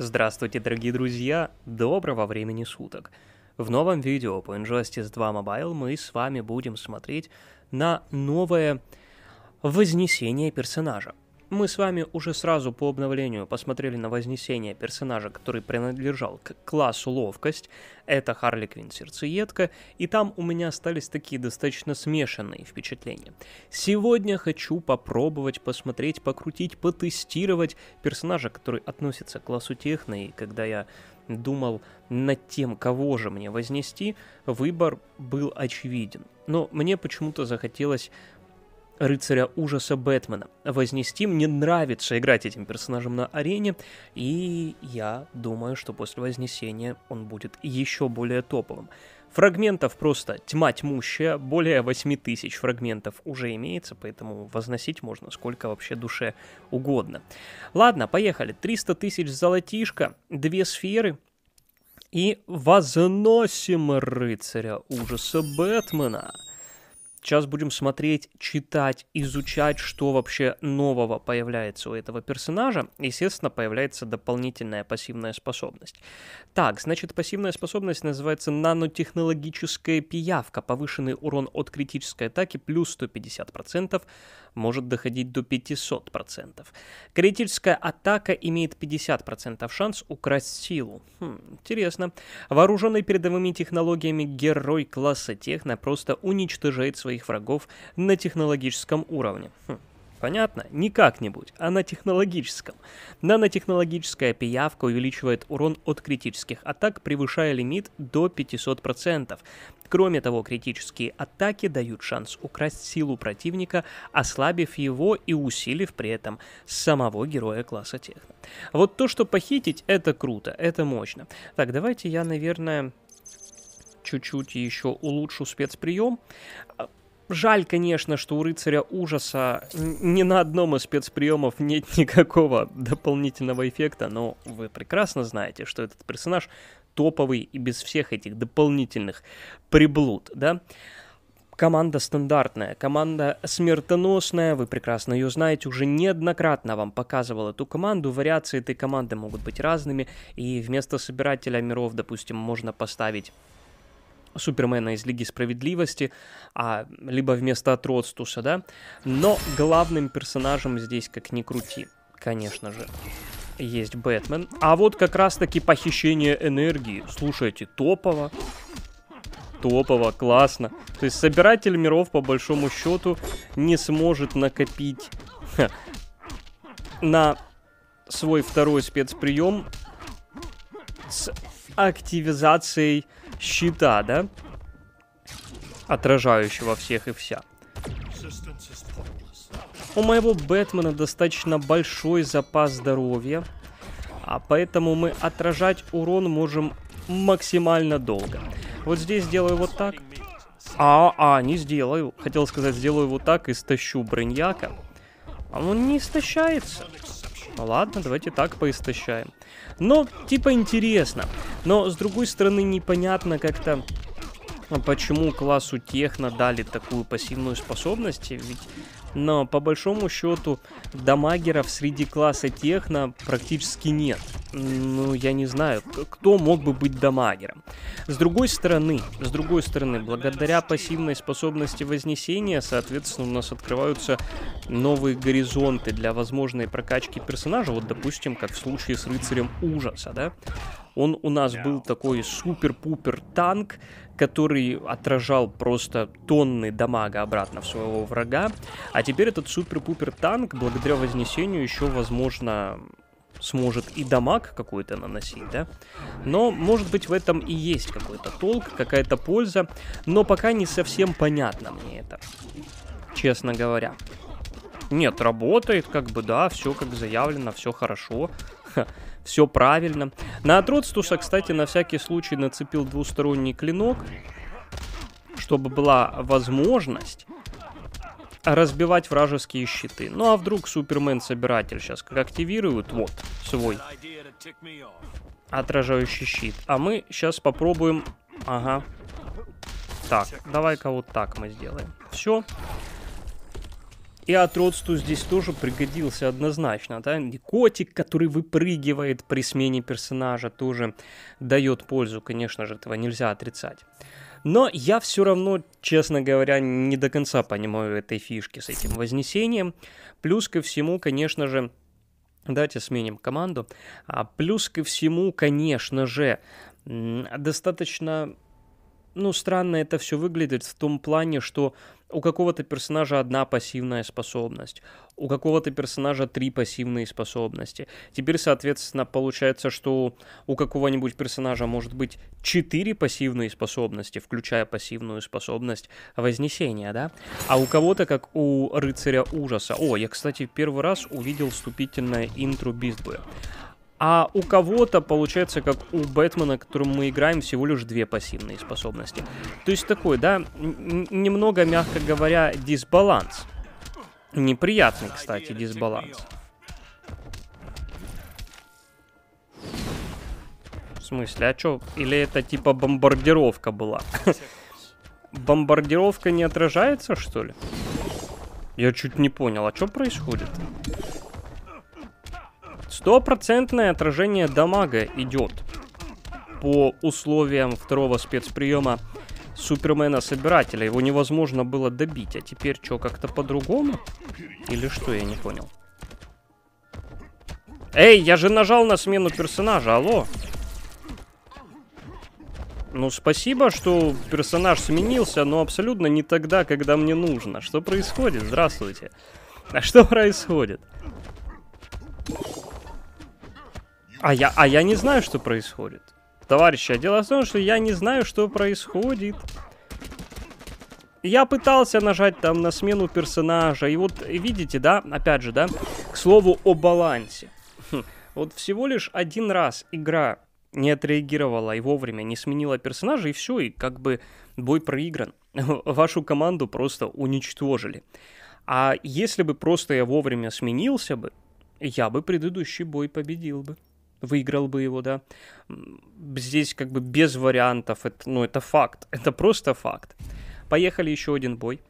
Здравствуйте, дорогие друзья! Доброго времени суток! В новом видео по Injustice 2 Mobile мы с вами будем смотреть на новое вознесение персонажа. Мы с вами уже сразу по обновлению посмотрели на вознесение персонажа, который принадлежал к классу ловкость. Это Харли Квинн сердцеедка, и там у меня остались такие достаточно смешанные впечатления. Сегодня хочу попробовать посмотреть, покрутить, потестировать персонажа, который относится к классу техно, и когда я думал над тем, кого же мне вознести, выбор был очевиден. Но мне почему-то захотелось рыцаря ужаса Бэтмена. Вознести мне нравится играть этим персонажем на арене, и я думаю, что после Вознесения он будет еще более топовым. Фрагментов просто тьма тьмущая, более 8 тысяч фрагментов уже имеется, поэтому возносить можно сколько вообще душе угодно. Ладно, поехали. 300 тысяч золотишко, две сферы, и возносим рыцаря ужаса Бэтмена. Сейчас будем смотреть, читать, изучать, что вообще нового появляется у этого персонажа. Естественно, появляется дополнительная пассивная способность. Так, значит, пассивная способность называется нанотехнологическая пиявка. Повышенный урон от критической атаки плюс 150% может доходить до 500%. Критическая атака имеет 50% шанс украсть силу. Хм, интересно. Вооруженный передовыми технологиями герой класса техно просто уничтожает своих врагов на технологическом уровне. Хм, Понятно? Не как-нибудь, а на технологическом. Нанотехнологическая пиявка увеличивает урон от критических атак, превышая лимит до 500%. Кроме того, критические атаки дают шанс украсть силу противника, ослабив его и усилив при этом самого героя класса техно. Вот то, что похитить, это круто, это мощно. Так, давайте я, наверное, чуть-чуть еще улучшу спецприем. Жаль, конечно, что у рыцаря ужаса ни на одном из спецприемов нет никакого дополнительного эффекта, но вы прекрасно знаете, что этот персонаж топовый и без всех этих дополнительных приблуд, да? Команда стандартная, команда смертоносная, вы прекрасно ее знаете, уже неоднократно вам показывал эту команду, вариации этой команды могут быть разными, и вместо собирателя миров, допустим, можно поставить Супермена из Лиги Справедливости, а, либо вместо Тродстуса, да? Но главным персонажем здесь, как ни крути, конечно же, есть Бэтмен. А вот как раз-таки похищение энергии. Слушайте, топово. Топово, классно. То есть собиратель миров, по большому счету, не сможет накопить на свой второй спецприем с активизацией щита, да? Отражающего всех и вся. У моего Бэтмена достаточно большой запас здоровья, а поэтому мы отражать урон можем максимально долго. Вот здесь сделаю вот так. А, а, не сделаю. Хотел сказать, сделаю вот так и стащу броньяка. А он не истощается. Ну ладно, давайте так поистощаем. Но, ну, типа, интересно. Но, с другой стороны, непонятно как-то... Ну, почему классу техно дали такую пассивную способность? Ведь но по большому счету дамагеров среди класса техно практически нет. Ну, я не знаю, кто мог бы быть дамагером. С другой стороны, с другой стороны, благодаря пассивной способности вознесения, соответственно, у нас открываются новые горизонты для возможной прокачки персонажа, вот, допустим, как в случае с рыцарем ужаса, да? Он у нас был такой супер-пупер танк, который отражал просто тонны дамага обратно в своего врага. А теперь этот супер-пупер танк, благодаря Вознесению, еще, возможно, сможет и дамаг какой-то наносить, да? Но, может быть, в этом и есть какой-то толк, какая-то польза, но пока не совсем понятно мне это, честно говоря. Нет, работает, как бы, да, все как заявлено, все хорошо, все правильно. На от Родстуса, кстати, на всякий случай нацепил двусторонний клинок, чтобы была возможность разбивать вражеские щиты. Ну а вдруг Супермен-собиратель сейчас как активируют, вот, свой отражающий щит. А мы сейчас попробуем, ага, так, давай-ка вот так мы сделаем. Все и отродству здесь тоже пригодился однозначно. Да? И котик, который выпрыгивает при смене персонажа, тоже дает пользу, конечно же, этого нельзя отрицать. Но я все равно, честно говоря, не до конца понимаю этой фишки с этим вознесением. Плюс ко всему, конечно же, давайте сменим команду. А плюс ко всему, конечно же, достаточно ну, странно это все выглядит в том плане, что у какого-то персонажа одна пассивная способность, у какого-то персонажа три пассивные способности. Теперь, соответственно, получается, что у какого-нибудь персонажа может быть четыре пассивные способности, включая пассивную способность Вознесения, да? А у кого-то, как у Рыцаря Ужаса. О, я, кстати, первый раз увидел вступительное интро Битвы. А у кого-то получается, как у Бэтмена, которому мы играем, всего лишь две пассивные способности. То есть такой, да, немного, мягко говоря, дисбаланс. Неприятный, кстати, дисбаланс. В смысле, а чё? Или это типа бомбардировка была? Бомбардировка не отражается, что ли? Я чуть не понял, а что происходит? Стопроцентное отражение дамага идет по условиям второго спецприема Супермена-собирателя. Его невозможно было добить. А теперь что, как-то по-другому? Или что, я не понял. Эй, я же нажал на смену персонажа, алло. Ну, спасибо, что персонаж сменился, но абсолютно не тогда, когда мне нужно. Что происходит? Здравствуйте. А что происходит? А я, а я не знаю, что происходит. Товарищи, а дело в том, что я не знаю, что происходит. Я пытался нажать там на смену персонажа, и вот видите, да, опять же, да, к слову о балансе. Хм. Вот всего лишь один раз игра не отреагировала и вовремя не сменила персонажа, и все, и как бы бой проигран. Вашу команду просто уничтожили. А если бы просто я вовремя сменился бы, я бы предыдущий бой победил бы выиграл бы его, да. Здесь как бы без вариантов, это, ну это факт, это просто факт. Поехали еще один бой.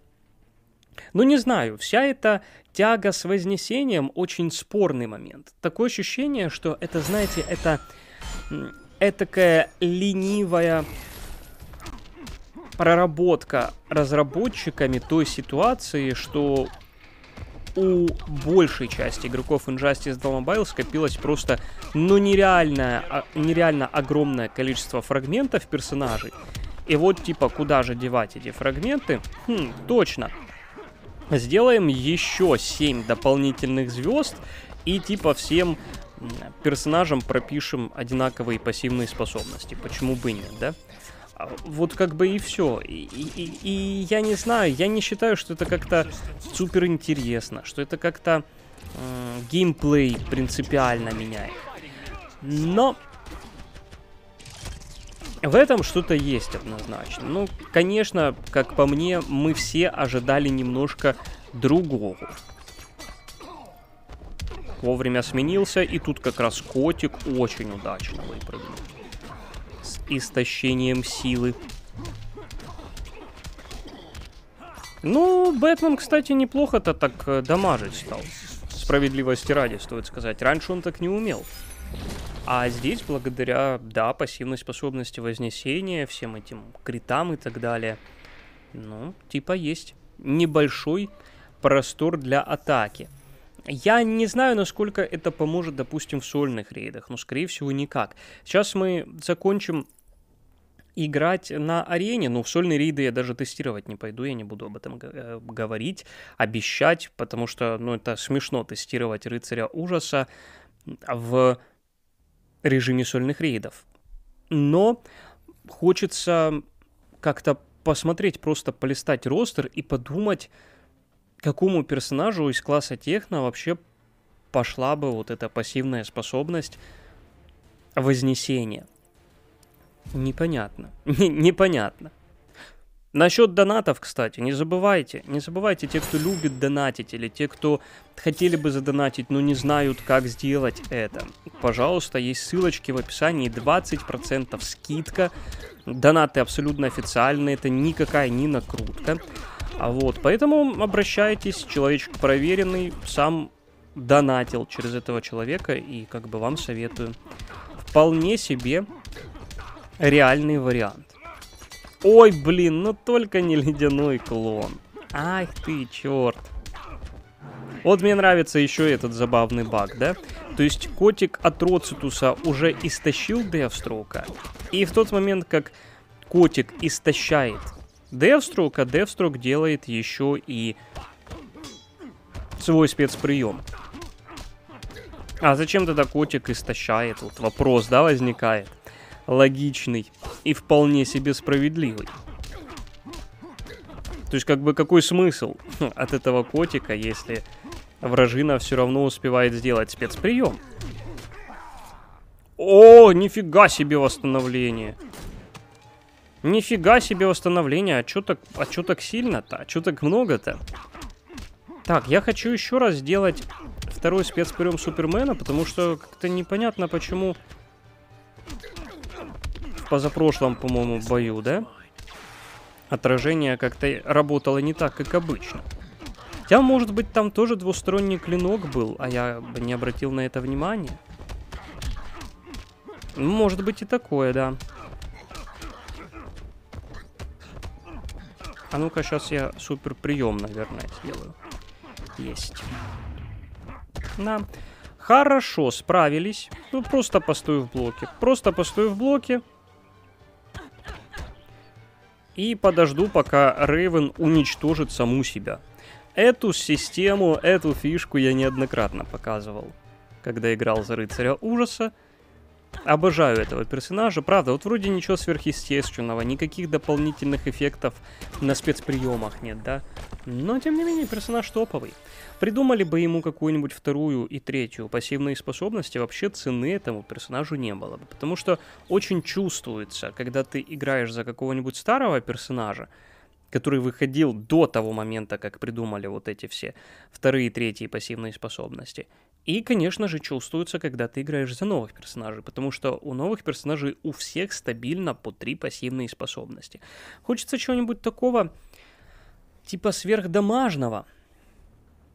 Ну не знаю, вся эта тяга с вознесением очень спорный момент. Такое ощущение, что это, знаете, это этакая ленивая проработка разработчиками той ситуации, что у большей части игроков Injustice 2 Mobile скопилось просто, ну, нереальное, а, нереально огромное количество фрагментов персонажей. И вот, типа, куда же девать эти фрагменты? Хм, точно. Сделаем еще 7 дополнительных звезд и, типа, всем персонажам пропишем одинаковые пассивные способности. Почему бы и нет, да? А, вот как бы и все. И, и, и я не знаю, я не считаю, что это как-то супер интересно, что это как-то э, геймплей принципиально меняет. Но в этом что-то есть однозначно. Ну, конечно, как по мне, мы все ожидали немножко другого. Вовремя сменился, и тут как раз котик очень удачно выпрыгнул истощением силы. Ну, Бэтмен, кстати, неплохо-то так э, дамажить стал. Справедливости ради, стоит сказать. Раньше он так не умел. А здесь, благодаря, да, пассивной способности Вознесения, всем этим критам и так далее, ну, типа есть небольшой простор для атаки. Я не знаю, насколько это поможет, допустим, в сольных рейдах, но, скорее всего, никак. Сейчас мы закончим играть на арене, но ну, в сольные рейды я даже тестировать не пойду, я не буду об этом э, говорить, обещать, потому что, ну, это смешно тестировать рыцаря ужаса в режиме сольных рейдов. Но хочется как-то посмотреть, просто полистать ростер и подумать, какому персонажу из класса техно вообще пошла бы вот эта пассивная способность вознесения. Непонятно. Непонятно. Насчет донатов, кстати, не забывайте. Не забывайте, те, кто любит донатить, или те, кто хотели бы задонатить, но не знают, как сделать это. Пожалуйста, есть ссылочки в описании, 20% скидка. Донаты абсолютно официальные, это никакая не накрутка. А вот, поэтому обращайтесь, человечек проверенный, сам донатил через этого человека, и как бы вам советую. Вполне себе реальный вариант. Ой, блин, ну только не ледяной клон. Ах ты, черт. Вот мне нравится еще этот забавный баг, да? То есть котик от Роцитуса уже истощил Девстрока, и в тот момент, как котик истощает Девстрока, Девстрок делает еще и свой спецприем. А зачем тогда котик истощает? Вот вопрос, да, возникает логичный и вполне себе справедливый. То есть, как бы, какой смысл от этого котика, если вражина все равно успевает сделать спецприем? О, нифига себе восстановление! Нифига себе восстановление, а что так, а чё так сильно-то? А что так много-то? Так, я хочу еще раз сделать второй спецприем Супермена, потому что как-то непонятно, почему позапрошлом, по-моему, бою, да? Отражение как-то работало не так, как обычно. Хотя, может быть, там тоже двусторонний клинок был, а я бы не обратил на это внимания. Ну, может быть и такое, да. А ну-ка, сейчас я супер прием, наверное, сделаю. Есть. Да. Хорошо, справились. Ну, просто постою в блоке. Просто постою в блоке и подожду, пока Рейвен уничтожит саму себя. Эту систему, эту фишку я неоднократно показывал, когда играл за рыцаря ужаса, Обожаю этого персонажа, правда, вот вроде ничего сверхъестественного, никаких дополнительных эффектов на спецприемах нет, да? Но, тем не менее, персонаж топовый. Придумали бы ему какую-нибудь вторую и третью пассивные способности, вообще цены этому персонажу не было бы, потому что очень чувствуется, когда ты играешь за какого-нибудь старого персонажа, который выходил до того момента, как придумали вот эти все вторые и третьи пассивные способности. И, конечно же, чувствуется, когда ты играешь за новых персонажей, потому что у новых персонажей у всех стабильно по три пассивные способности. Хочется чего-нибудь такого, типа сверхдомажного,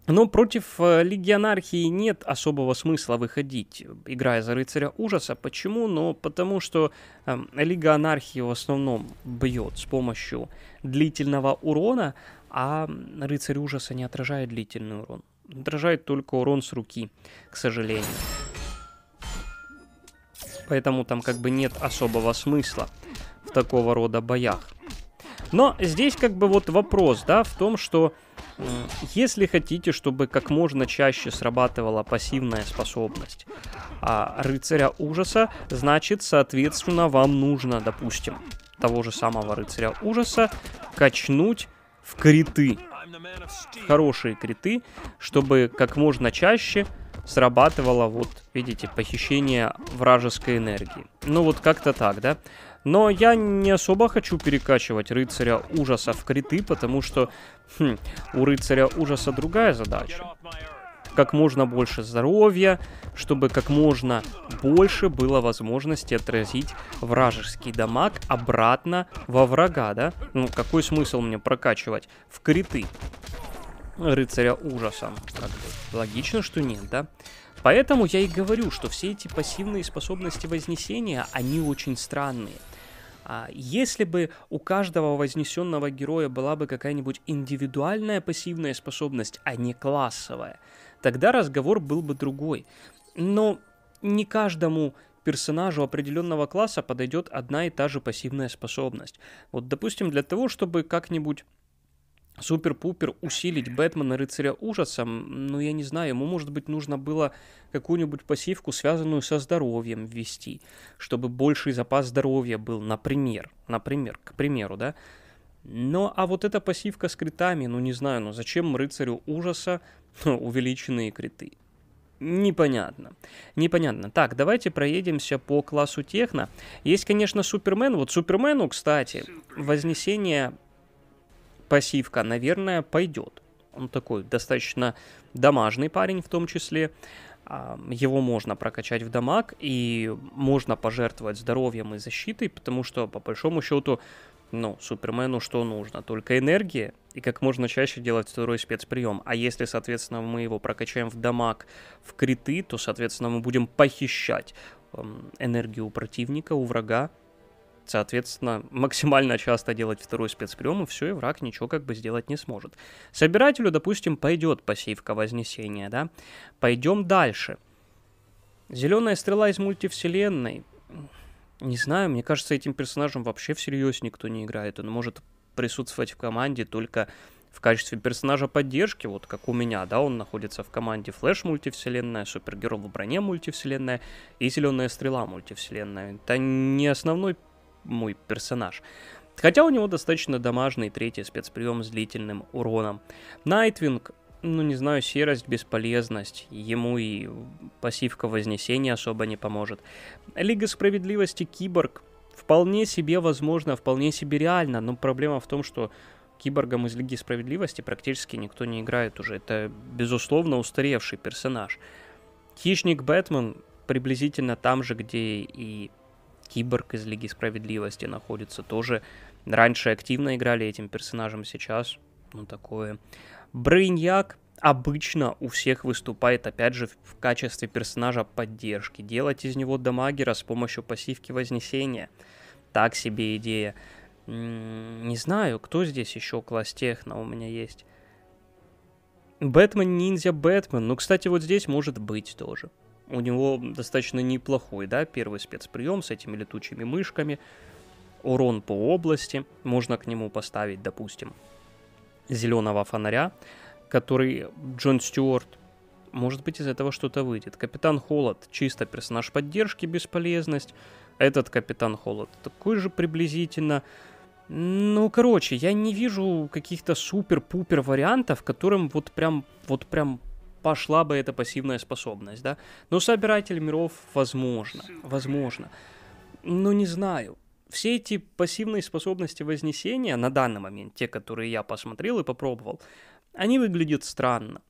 но против э, Лиги Анархии нет особого смысла выходить, играя за рыцаря ужаса. Почему? Ну, потому что э, Лига Анархии в основном бьет с помощью длительного урона, а рыцарь ужаса не отражает длительный урон дрожает только урон с руки, к сожалению. Поэтому там как бы нет особого смысла в такого рода боях. Но здесь как бы вот вопрос, да, в том, что если хотите, чтобы как можно чаще срабатывала пассивная способность а рыцаря ужаса, значит, соответственно, вам нужно, допустим, того же самого рыцаря ужаса качнуть в криты хорошие криты, чтобы как можно чаще срабатывало, вот, видите, похищение вражеской энергии. Ну вот как-то так, да? Но я не особо хочу перекачивать рыцаря ужаса в криты, потому что хм, у рыцаря ужаса другая задача как можно больше здоровья, чтобы как можно больше было возможности отразить вражеский дамаг обратно во врага, да? Ну, какой смысл мне прокачивать в криты рыцаря ужаса? Как бы логично, что нет, да? Поэтому я и говорю, что все эти пассивные способности Вознесения, они очень странные. А, если бы у каждого вознесенного героя была бы какая-нибудь индивидуальная пассивная способность, а не классовая, тогда разговор был бы другой. Но не каждому персонажу определенного класса подойдет одна и та же пассивная способность. Вот, допустим, для того, чтобы как-нибудь супер-пупер усилить Бэтмена рыцаря ужасом, ну я не знаю, ему может быть нужно было какую-нибудь пассивку, связанную со здоровьем ввести, чтобы больший запас здоровья был, например, например, к примеру, да. Но, а вот эта пассивка с критами, ну не знаю, ну зачем рыцарю ужаса увеличенные криты. Непонятно. Непонятно. Так, давайте проедемся по классу техно. Есть, конечно, Супермен. Вот Супермену, кстати, Вознесение пассивка, наверное, пойдет. Он такой достаточно дамажный парень в том числе. А, его можно прокачать в дамаг и можно пожертвовать здоровьем и защитой, потому что, по большому счету, ну, Супермену что нужно? Только энергия и как можно чаще делать второй спецприем. А если, соответственно, мы его прокачаем в дамаг, в криты, то, соответственно, мы будем похищать эм, энергию у противника, у врага, Соответственно, максимально часто делать второй спецприем, и все, и враг ничего как бы сделать не сможет. Собирателю, допустим, пойдет посевка Вознесения, да? Пойдем дальше. Зеленая стрела из мультивселенной. Не знаю, мне кажется, этим персонажем вообще всерьез никто не играет. Он может присутствовать в команде только в качестве персонажа поддержки, вот как у меня, да, он находится в команде Флэш мультивселенная, Супергерой в броне мультивселенная и Зеленая стрела мультивселенная. Это не основной мой персонаж. Хотя у него достаточно дамажный третий спецприем с длительным уроном. Найтвинг ну не знаю, серость, бесполезность. Ему и пассивка Вознесения особо не поможет. Лига Справедливости Киборг вполне себе возможно, вполне себе реально, но проблема в том, что киборгом из Лиги Справедливости практически никто не играет уже. Это, безусловно, устаревший персонаж. Хищник Бэтмен приблизительно там же, где и киборг из Лиги Справедливости находится. Тоже раньше активно играли этим персонажем, сейчас ну такое. Брейньяк обычно у всех выступает, опять же, в качестве персонажа поддержки. Делать из него дамагера с помощью пассивки Вознесения. Так себе идея. Не знаю, кто здесь еще класс техно у меня есть. Бэтмен, ниндзя, Бэтмен. Ну, кстати, вот здесь может быть тоже. У него достаточно неплохой, да, первый спецприем с этими летучими мышками. Урон по области. Можно к нему поставить, допустим, зеленого фонаря, который Джон Стюарт. Может быть, из этого что-то выйдет. Капитан Холод чисто персонаж поддержки, бесполезность. Этот Капитан Холод такой же приблизительно. Ну, короче, я не вижу каких-то супер-пупер вариантов, которым вот прям, вот прям пошла бы эта пассивная способность, да? Но Собиратель миров возможно, возможно. Но ну, не знаю все эти пассивные способности вознесения на данный момент, те, которые я посмотрел и попробовал, они выглядят странно.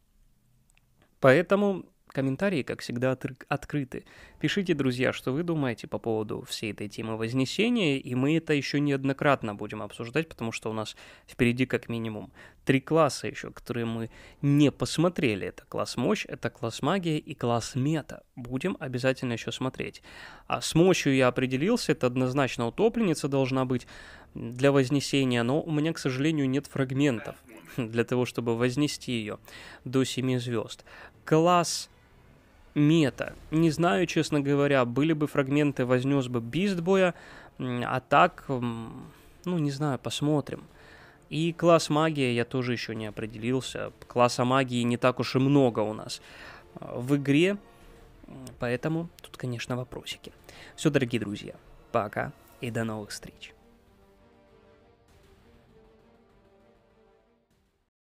Поэтому Комментарии, как всегда, открыты. Пишите, друзья, что вы думаете по поводу всей этой темы Вознесения, и мы это еще неоднократно будем обсуждать, потому что у нас впереди как минимум три класса еще, которые мы не посмотрели. Это класс мощь, это класс магия и класс мета. Будем обязательно еще смотреть. А с мощью я определился, это однозначно утопленница должна быть для Вознесения, но у меня, к сожалению, нет фрагментов для того, чтобы вознести ее до семи звезд. Класс мета. Не знаю, честно говоря, были бы фрагменты, вознес бы Бистбоя, а так, ну, не знаю, посмотрим. И класс магии я тоже еще не определился. Класса магии не так уж и много у нас а, в игре, поэтому тут, конечно, вопросики. Все, дорогие друзья, пока и до новых встреч.